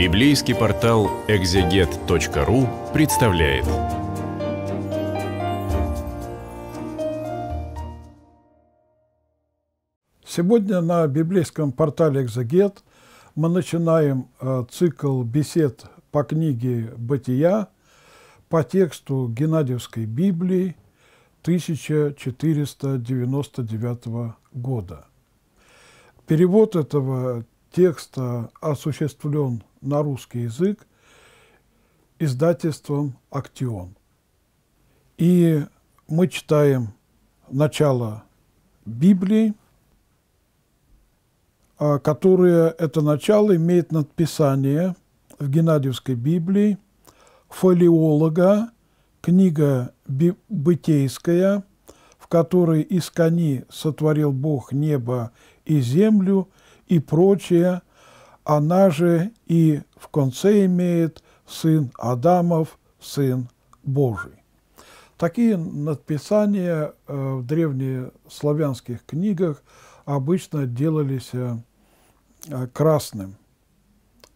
Библейский портал экзегет.ру представляет. Сегодня на библейском портале «Экзегет» мы начинаем э, цикл бесед по книге «Бытия» по тексту Геннадьевской Библии 1499 года. Перевод этого текста э, осуществлен на русский язык издательством «Актион». И мы читаем начало Библии, э, которое это начало имеет надписание в Геннадьевской Библии фолиолога, книга «Бытейская», в которой из кони сотворил Бог небо и землю – и прочее, она же и в конце имеет «сын Адамов, сын Божий». Такие надписания э, в древнеславянских книгах обычно делались э, красным,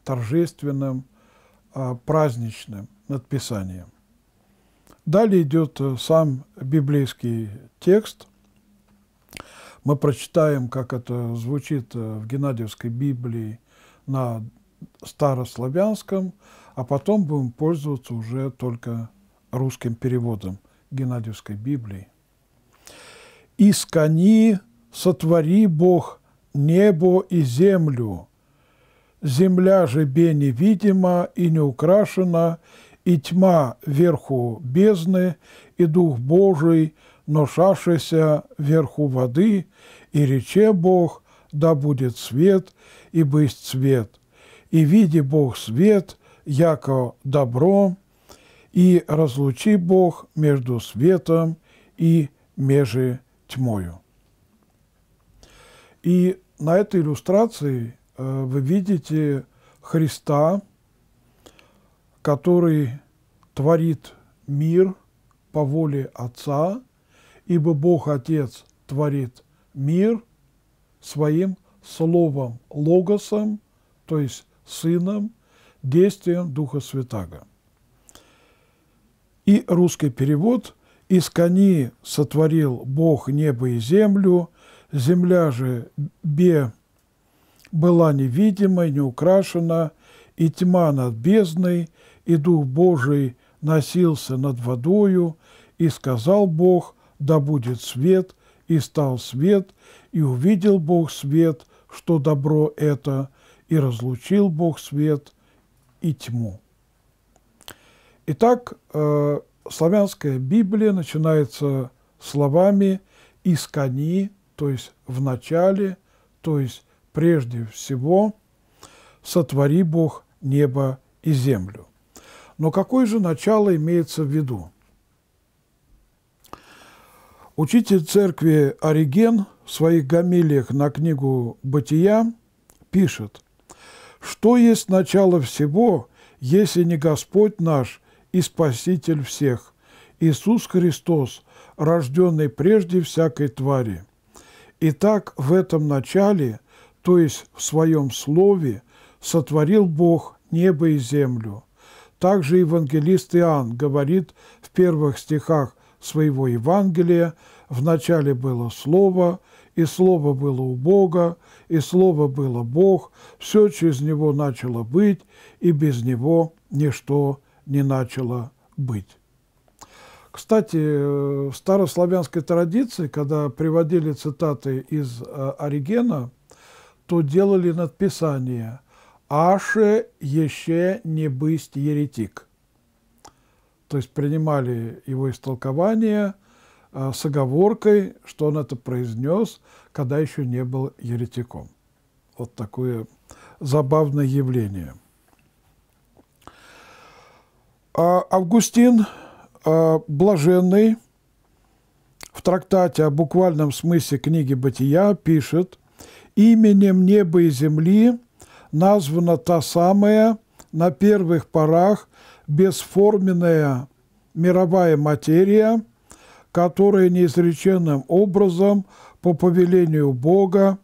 торжественным, э, праздничным надписанием. Далее идет сам библейский текст – мы прочитаем, как это звучит э, в Геннадьевской Библии на старославянском, а потом будем пользоваться уже только русским переводом Геннадьевской Библии. «Искони, сотвори Бог небо и землю, земля же бе невидима и не украшена, и тьма верху бездны, и Дух Божий – ношашися верху воды, и рече Бог, да будет свет, и бысть свет. И види Бог свет, яко добро, и разлучи Бог между светом и межи тьмою. И на этой иллюстрации э, вы видите Христа, который творит мир по воле Отца – ибо Бог Отец творит мир своим словом логосом, то есть сыном, действием Духа Святаго. И русский перевод «Из кони сотворил Бог небо и землю, земля же бе была невидима, не украшена, и тьма над бездной, и Дух Божий носился над водою, и сказал Бог, да будет свет, и стал свет, и увидел Бог свет, что добро это, и разлучил Бог свет и тьму. Итак, э, славянская Библия начинается словами «Из «искони», то есть «в начале», то есть «прежде всего», «сотвори Бог небо и землю». Но какое же начало имеется в виду? Учитель церкви Ориген в своих гамилиях на книгу «Бытия» пишет, «Что есть начало всего, если не Господь наш и Спаситель всех, Иисус Христос, рожденный прежде всякой твари? Итак, в этом начале, то есть в Своем Слове, сотворил Бог небо и землю». Также евангелист Иоанн говорит в первых стихах своего Евангелия, в начале было Слово, и Слово было у Бога, и Слово было Бог, все через Него начало быть, и без Него ничто не начало быть. Кстати, э, в старославянской традиции, когда приводили цитаты из э, Оригена, то делали надписание «Аше еще не бысть еретик» то есть принимали его истолкование а, с оговоркой, что он это произнес, когда еще не был еретиком. Вот такое забавное явление. А Августин а, Блаженный в трактате о буквальном смысле книги «Бытия» пишет «Именем неба и земли названа та самая на первых порах бесформенная мировая материя, которая неизреченным образом по повелению Бога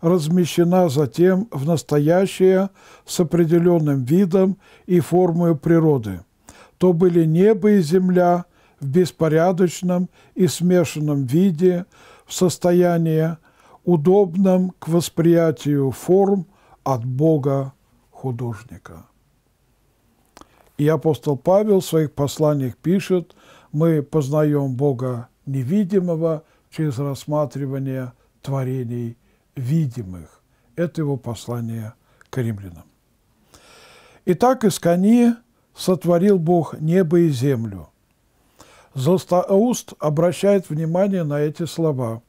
размещена затем в настоящее с определенным видом и формой природы. То были небо и земля в беспорядочном и смешанном виде, в состоянии, удобном к восприятию форм от Бога художника. И апостол Павел в своих посланиях пишет, мы познаем Бога невидимого через рассматривание творений видимых. Это его послание к римлянам. Итак, из кони сотворил Бог небо и землю. Златоуст обращает внимание на эти слова.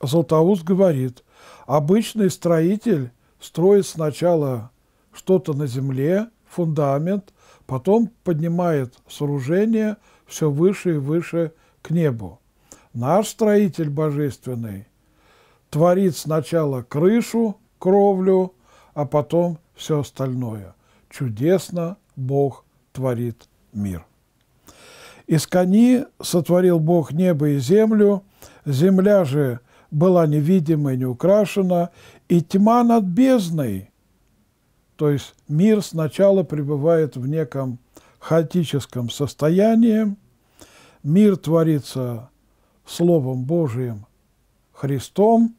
Златоуст говорит, обычный строитель строит сначала что-то на земле, фундамент, потом поднимает сооружение все выше и выше к небу. Наш строитель божественный творит сначала крышу, кровлю, а потом все остальное. Чудесно Бог творит мир. Из кони сотворил Бог небо и землю, земля же была невидима и не украшена, и тьма над бездной то есть мир сначала пребывает в неком хаотическом состоянии, мир творится Словом Божиим, Христом,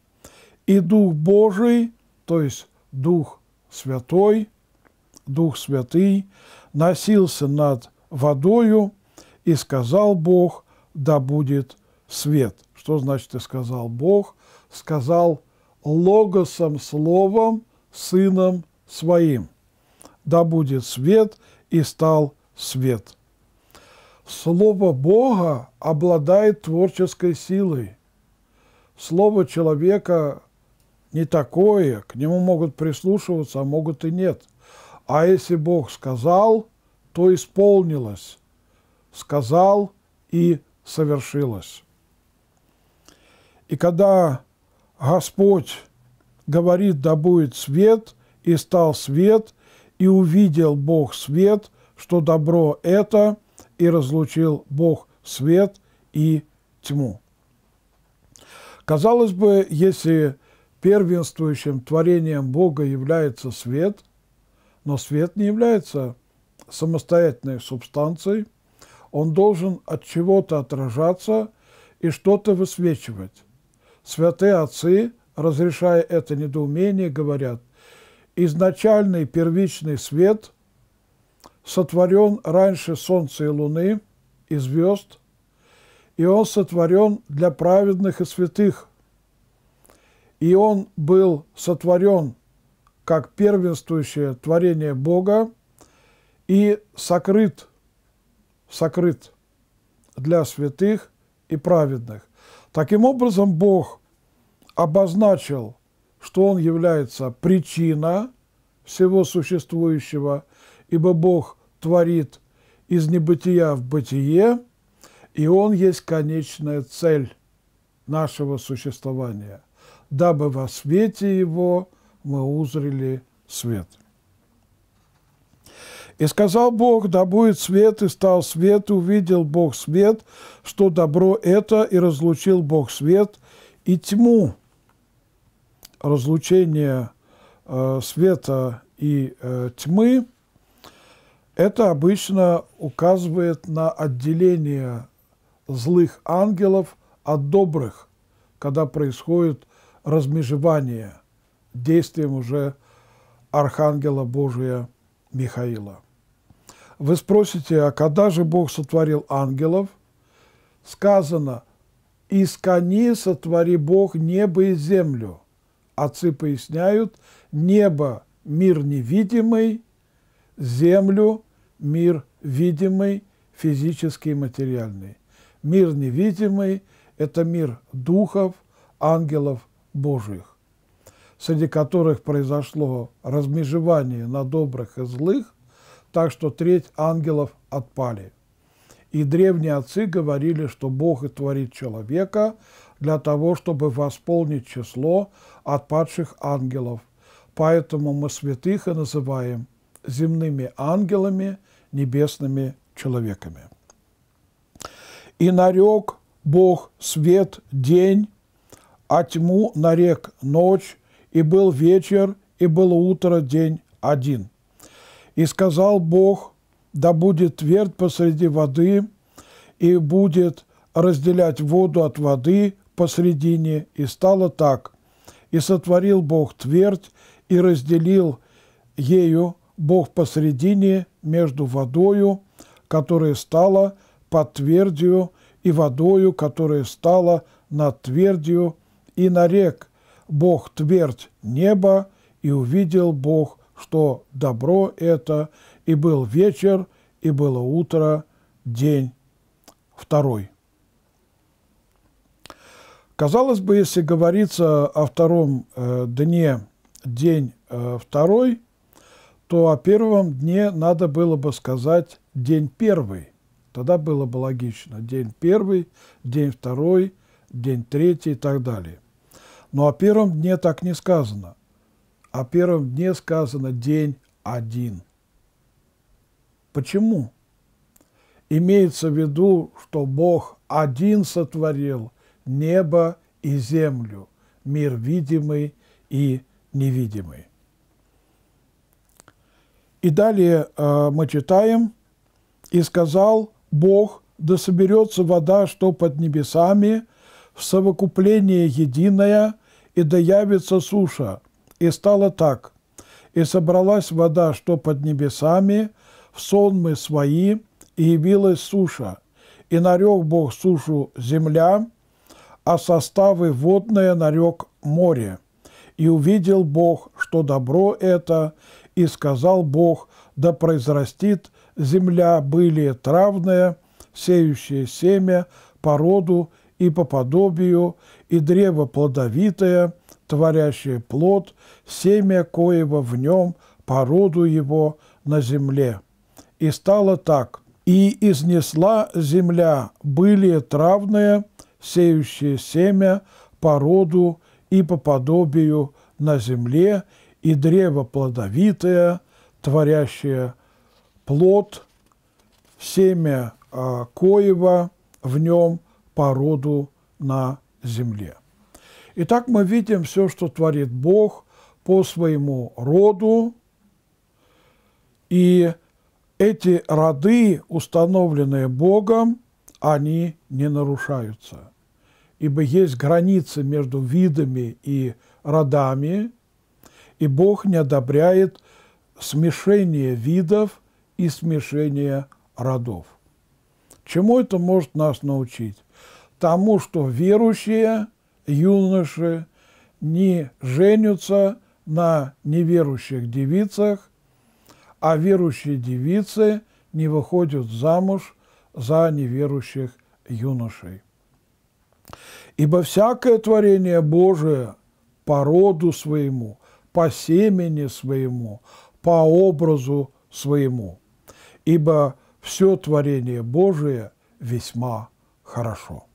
и Дух Божий, то есть Дух Святой, Дух Святый, носился над водою, и сказал Бог, да будет свет. Что значит «и сказал Бог»? Сказал Логосом, Словом, Сыном своим. Да будет свет, и стал свет. Слово Бога обладает творческой силой. Слово человека не такое, к нему могут прислушиваться, а могут и нет. А если Бог сказал, то исполнилось. Сказал и совершилось. И когда Господь говорит, да будет свет, и стал свет, и увидел Бог свет, что добро это, и разлучил Бог свет и тьму. Казалось бы, если первенствующим творением Бога является свет, но свет не является самостоятельной субстанцией, он должен от чего-то отражаться и что-то высвечивать. Святые отцы, разрешая это недоумение, говорят – изначальный первичный свет сотворен раньше Солнца и Луны и звезд, и он сотворен для праведных и святых. И он был сотворен как первенствующее творение Бога и сокрыт, сокрыт для святых и праведных. Таким образом, Бог обозначил – что он является причина всего существующего, ибо Бог творит из небытия в бытие, и Он есть конечная цель нашего существования, дабы во свете Его мы узрели свет. И сказал Бог, да будет свет, и стал свет, увидел Бог свет, что добро это, и разлучил Бог свет и тьму, разлучение э, света и э, тьмы, это обычно указывает на отделение злых ангелов от добрых, когда происходит размежевание действием уже Архангела Божия Михаила. Вы спросите, а когда же Бог сотворил ангелов? Сказано, из «Искони сотвори Бог небо и землю». Отцы поясняют, небо – мир невидимый, землю – мир видимый, физический и материальный. Мир невидимый – это мир духов, ангелов Божьих, среди которых произошло размежевание на добрых и злых, так что треть ангелов отпали. И древние отцы говорили, что Бог и творит человека для того, чтобы восполнить число от падших ангелов. Поэтому мы святых и называем земными ангелами, небесными человеками. И нарек Бог свет день, а тьму нарек ночь, и был вечер, и было утро день один. И сказал Бог, да будет твердь посреди воды, и будет разделять воду от воды посредине. И стало так. И сотворил Бог твердь, и разделил ею Бог посредине между водою, которая стала под твердью, и водою, которая стала над твердью, и нарек Бог твердь неба и увидел Бог, что добро это, и был вечер, и было утро, день второй. Казалось бы, если говорится о втором э, дне, день э, второй, то о первом дне надо было бы сказать день первый. Тогда было бы логично. День первый, день второй, день третий и так далее. Но о первом дне так не сказано. О первом дне сказано день один. Почему? Имеется в виду, что Бог один сотворил небо и землю, мир видимый и невидимый. И далее э, мы читаем, «И сказал Бог, да соберется вода, что под небесами, в совокупление единое, и да явится суша». И стало так. «И собралась вода, что под небесами, в сонмы свои, и явилась суша. И нарек Бог сушу земля, а составы водное нарек море. И увидел Бог, что добро это, и сказал Бог, да произрастит земля были травная, сеющие семя по роду и по подобию, и древо плодовитое, творящее плод, семя коего в нем, по роду его на земле. И стало так. И изнесла земля были травные, сеющие семя по роду и по подобию на земле, и древо плодовитое, творящее плод, семя а, коева в нем по роду на земле. Итак, мы видим все, что творит Бог по своему роду, и эти роды, установленные Богом, они не нарушаются ибо есть границы между видами и родами, и Бог не одобряет смешение видов и смешение родов. Чему это может нас научить? Тому, что верующие юноши не женятся на неверующих девицах, а верующие девицы не выходят замуж за неверующих юношей. Ибо всякое творение Божие по роду своему, по семени своему, по образу своему. Ибо все творение Божие весьма хорошо.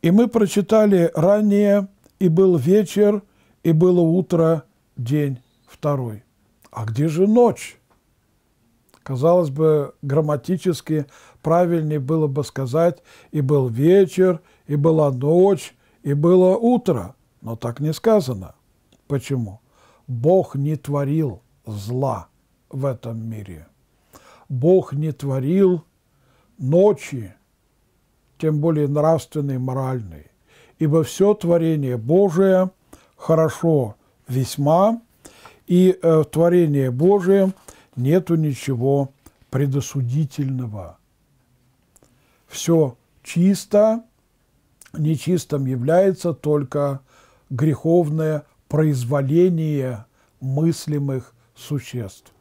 И мы прочитали ранее, и был вечер, и было утро, день второй. А где же ночь? Казалось бы, грамматически правильнее было бы сказать, и был вечер, и была ночь, и было утро, но так не сказано. Почему? Бог не творил зла в этом мире. Бог не творил ночи, тем более нравственной, моральной, ибо все творение Божие хорошо весьма, и в э, творении Божием нету ничего предосудительного. Все чисто, нечистым является только греховное произволение мыслимых существ.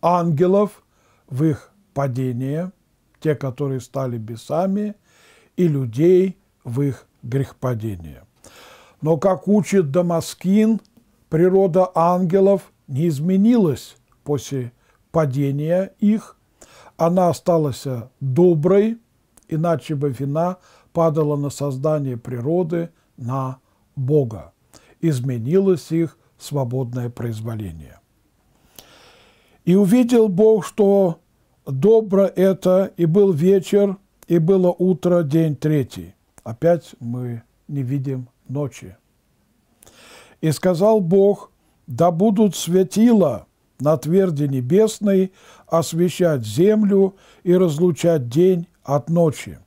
Ангелов в их падении, те, которые стали бесами, и людей в их грехопадении. Но, как учит Дамаскин, природа ангелов не изменилась после падения их, она осталась доброй, иначе бы вина падала на создание природы, на Бога. Изменилось их свободное произволение. И увидел Бог, что добро это, и был вечер, и было утро, день третий. Опять мы не видим ночи. И сказал Бог, да будут светила на тверди небесной освещать землю и разлучать день от ночи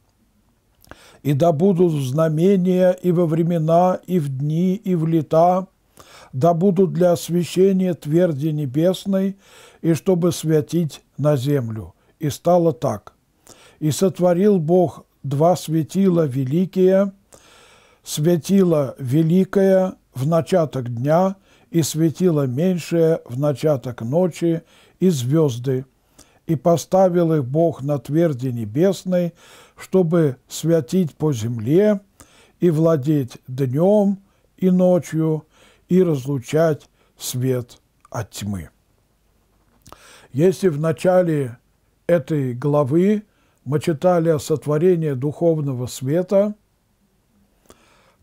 и да будут знамения и во времена, и в дни, и в лета, да будут для освящения тверди небесной, и чтобы святить на землю». И стало так. И сотворил Бог два светила великие, светило великое в начаток дня и светило меньшее в начаток ночи и звезды, и поставил их Бог на тверди небесной, чтобы святить по земле и владеть днем и ночью и разлучать свет от тьмы. Если в начале этой главы мы читали о сотворении духовного света,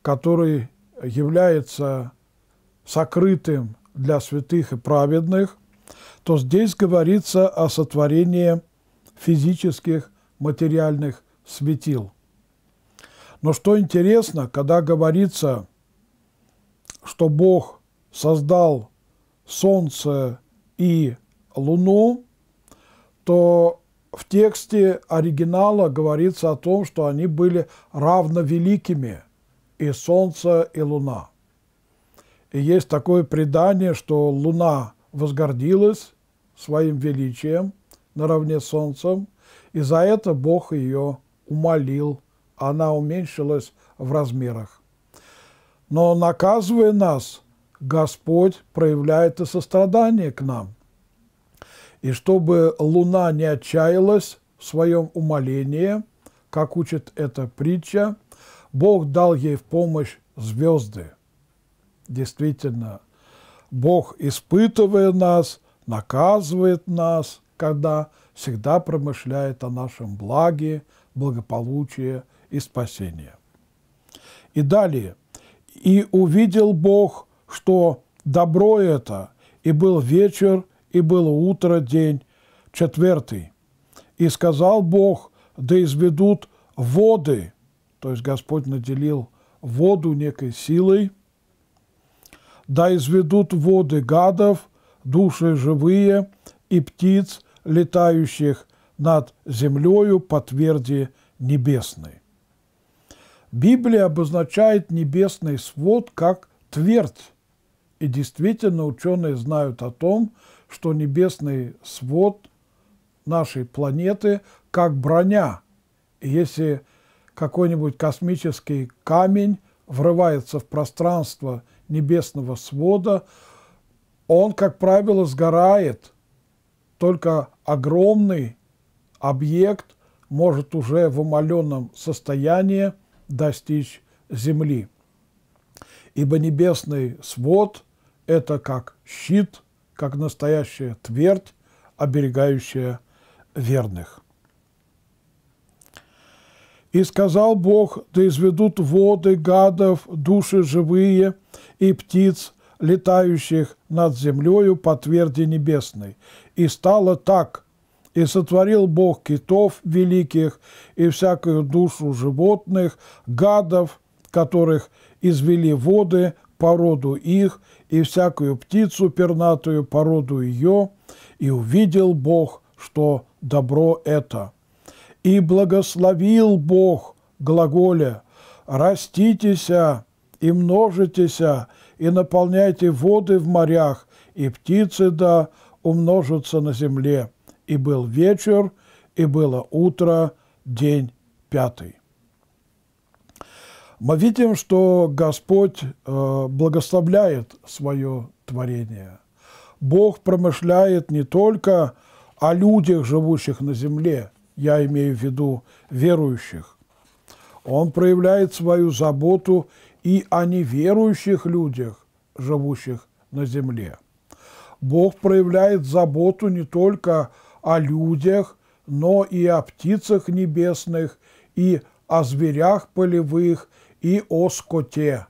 который является сокрытым для святых и праведных, то здесь говорится о сотворении физических материальных светил. Но что интересно, когда говорится, что Бог создал Солнце и Луну, то в тексте оригинала говорится о том, что они были равновеликими, и Солнце, и Луна. И есть такое предание, что Луна возгордилась своим величием наравне с Солнцем, и за это Бог ее умолил, она уменьшилась в размерах. Но наказывая нас, Господь проявляет и сострадание к нам. И чтобы луна не отчаялась в своем умолении, как учит эта притча, Бог дал ей в помощь звезды. Действительно, Бог, испытывая нас, наказывает нас, когда всегда промышляет о нашем благе, благополучие и спасение. И далее. «И увидел Бог, что добро это, и был вечер, и было утро, день четвертый. И сказал Бог, да изведут воды». То есть Господь наделил воду некой силой. «Да изведут воды гадов, души живые и птиц, летающих над землею по тверди небесной. Библия обозначает небесный свод как твердь, и действительно ученые знают о том, что небесный свод нашей планеты как броня. И если какой-нибудь космический камень врывается в пространство небесного свода, он, как правило, сгорает. Только огромный объект может уже в умаленном состоянии достичь земли. Ибо небесный свод – это как щит, как настоящая твердь, оберегающая верных. «И сказал Бог, да изведут воды гадов, души живые и птиц, летающих над землею по тверди небесной. И стало так, и сотворил Бог китов великих и всякую душу животных, гадов, которых извели воды по роду их, и всякую птицу пернатую по роду ее, и увидел Бог, что добро это. И благословил Бог глаголя «раститеся и множитеся, и наполняйте воды в морях, и птицы да умножатся на земле» и был вечер, и было утро, день пятый. Мы видим, что Господь э, благословляет свое творение. Бог промышляет не только о людях, живущих на земле, я имею в виду верующих. Он проявляет свою заботу и о неверующих людях, живущих на земле. Бог проявляет заботу не только о людях, но и о птицах небесных, и о зверях полевых, и о скоте.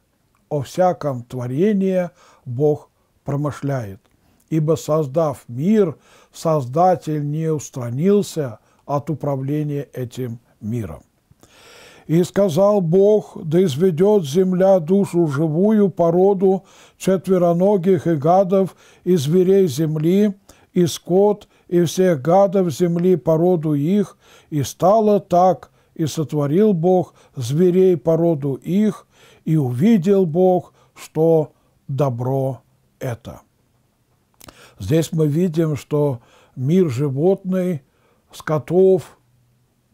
О всяком творении Бог промышляет. Ибо, создав мир, Создатель не устранился от управления этим миром. И сказал Бог, да изведет земля душу живую, породу четвероногих и гадов, и зверей земли, и скот, и всех гадов земли по роду их, и стало так, и сотворил Бог зверей по роду их, и увидел Бог, что добро это. Здесь мы видим, что мир животный, скотов,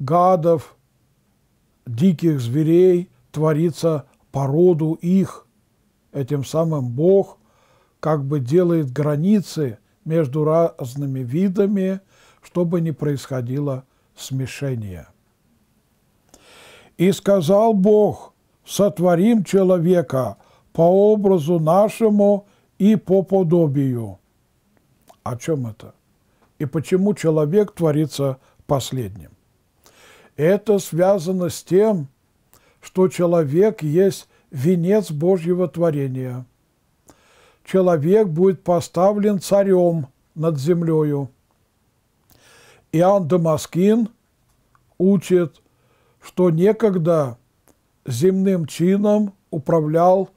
гадов, диких зверей творится по роду их. Этим самым Бог как бы делает границы между разными видами, чтобы не происходило смешения. «И сказал Бог, сотворим человека по образу нашему и по подобию». О чем это? И почему человек творится последним? Это связано с тем, что человек есть венец Божьего творения – человек будет поставлен царем над землею. Иоанн Дамаскин учит, что некогда земным чином управлял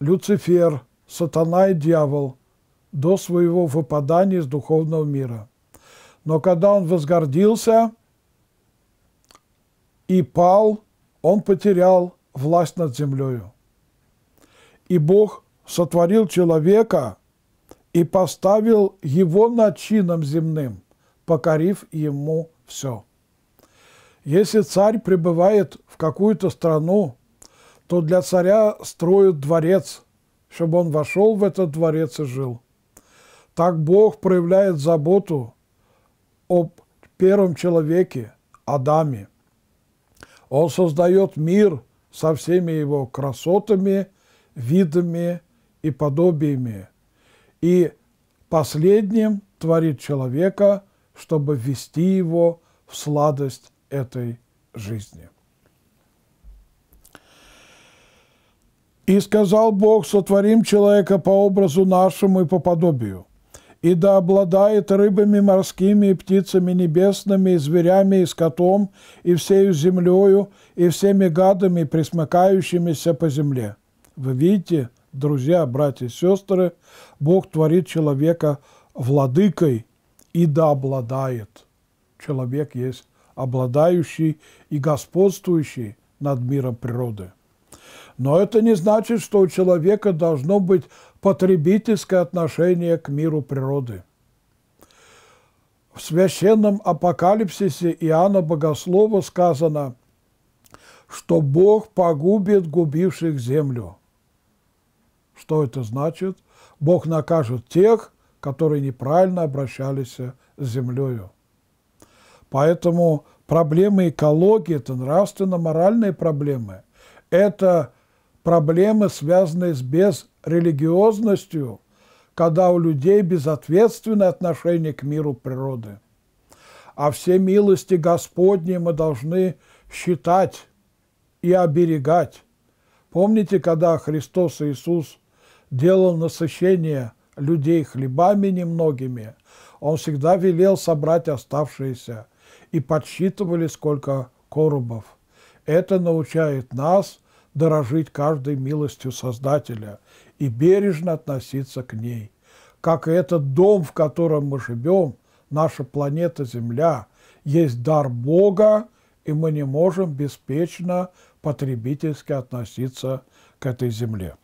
Люцифер, сатана и дьявол до своего выпадания из духовного мира. Но когда он возгордился и пал, он потерял власть над землею. И Бог сотворил человека и поставил его начином земным, покорив ему все. Если царь прибывает в какую-то страну, то для царя строят дворец, чтобы он вошел в этот дворец и жил. Так Бог проявляет заботу об первом человеке, Адаме. Он создает мир со всеми его красотами, видами, и подобиями, и последним творит человека, чтобы ввести его в сладость этой жизни. «И сказал Бог, сотворим человека по образу нашему и по подобию, и да обладает рыбами морскими и птицами небесными, и зверями, и скотом, и всею землею, и всеми гадами, присмыкающимися по земле». Вы видите, друзья, братья и сестры, Бог творит человека владыкой и да обладает. Человек есть обладающий и господствующий над миром природы. Но это не значит, что у человека должно быть потребительское отношение к миру природы. В священном апокалипсисе Иоанна Богослова сказано, что Бог погубит губивших землю – что это значит? Бог накажет тех, которые неправильно обращались с землею. Поэтому проблемы экологии – это нравственно-моральные проблемы. Это проблемы, связанные с безрелигиозностью, когда у людей безответственное отношение к миру природы. А все милости Господние мы должны считать и оберегать. Помните, когда Христос Иисус – делал насыщение людей хлебами немногими, он всегда велел собрать оставшиеся, и подсчитывали, сколько коробов. Это научает нас дорожить каждой милостью Создателя и бережно относиться к ней. Как и этот дом, в котором мы живем, наша планета Земля, есть дар Бога, и мы не можем беспечно потребительски относиться к этой земле.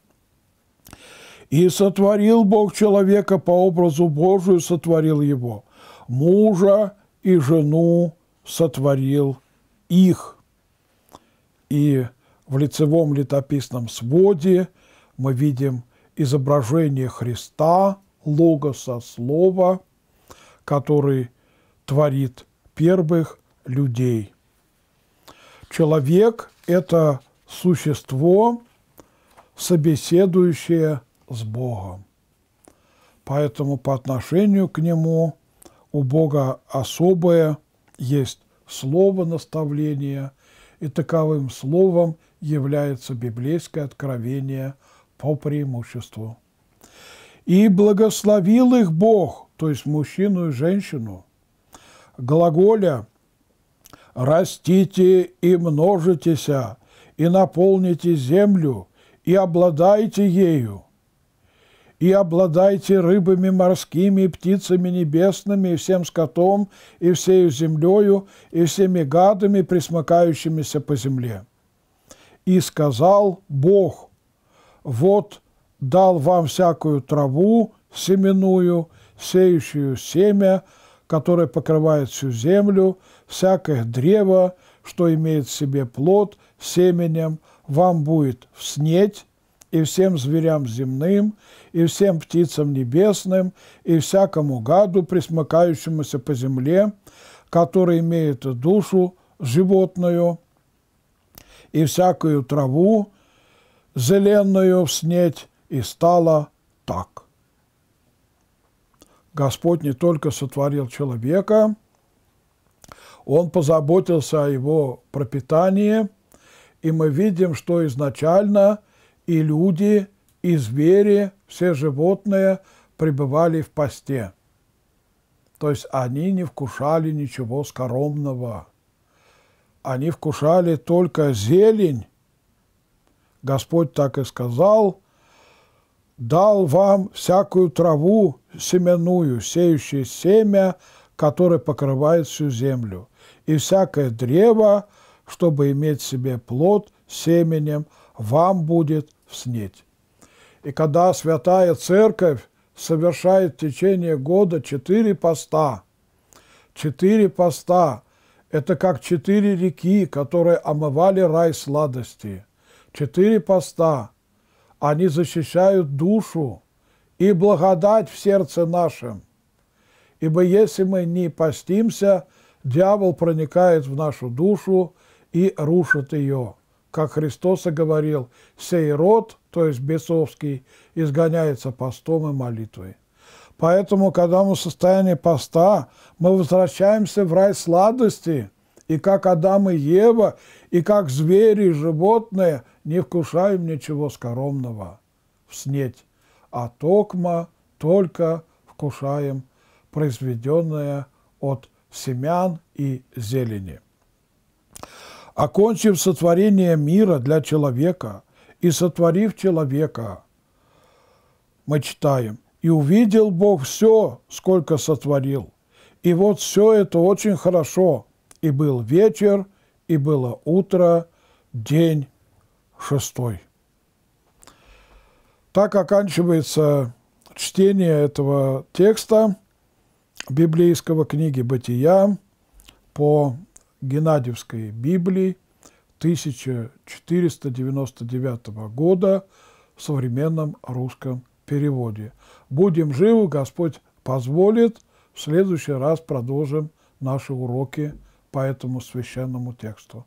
И сотворил Бог человека по образу Божию, сотворил его. Мужа и жену сотворил их. И в лицевом летописном своде мы видим изображение Христа, логоса слова, который творит первых людей. Человек – это существо, собеседующее с Богом. Поэтому по отношению к Нему у Бога особое есть слово наставления, и таковым словом является библейское откровение по преимуществу. «И благословил их Бог», то есть мужчину и женщину, глаголя «растите и множитеся, и наполните землю, и обладайте ею, и обладайте рыбами морскими, и птицами небесными, и всем скотом, и всею землею, и всеми гадами, присмыкающимися по земле. И сказал Бог, вот дал вам всякую траву семенную, сеющую семя, которое покрывает всю землю, всякое древо, что имеет в себе плод, семенем, вам будет вснеть, и всем зверям земным, и всем птицам небесным, и всякому гаду, присмыкающемуся по земле, который имеет душу животную, и всякую траву зеленую вснеть, и стало так. Господь не только сотворил человека, Он позаботился о его пропитании – и мы видим, что изначально и люди, и звери, все животные пребывали в посте. То есть они не вкушали ничего скоромного. Они вкушали только зелень. Господь так и сказал, «Дал вам всякую траву семенную, сеющее семя, которое покрывает всю землю, и всякое древо, чтобы иметь себе плод семенем, вам будет вснеть. И когда Святая Церковь совершает в течение года четыре поста, четыре поста – это как четыре реки, которые омывали рай сладости. Четыре поста – они защищают душу и благодать в сердце нашем. Ибо если мы не постимся, дьявол проникает в нашу душу и рушат ее. Как Христос и говорил, сей род, то есть бесовский, изгоняется постом и молитвой. Поэтому, когда мы в состоянии поста, мы возвращаемся в рай сладости, и как Адам и Ева, и как звери и животные не вкушаем ничего скоромного в снеть, а токма только вкушаем произведенное от семян и зелени окончив сотворение мира для человека и сотворив человека, мы читаем, «И увидел Бог все, сколько сотворил». И вот все это очень хорошо. И был вечер, и было утро, день шестой. Так оканчивается чтение этого текста библейского книги «Бытия» по Геннадьевской Библии 1499 года в современном русском переводе. Будем живы, Господь позволит. В следующий раз продолжим наши уроки по этому священному тексту.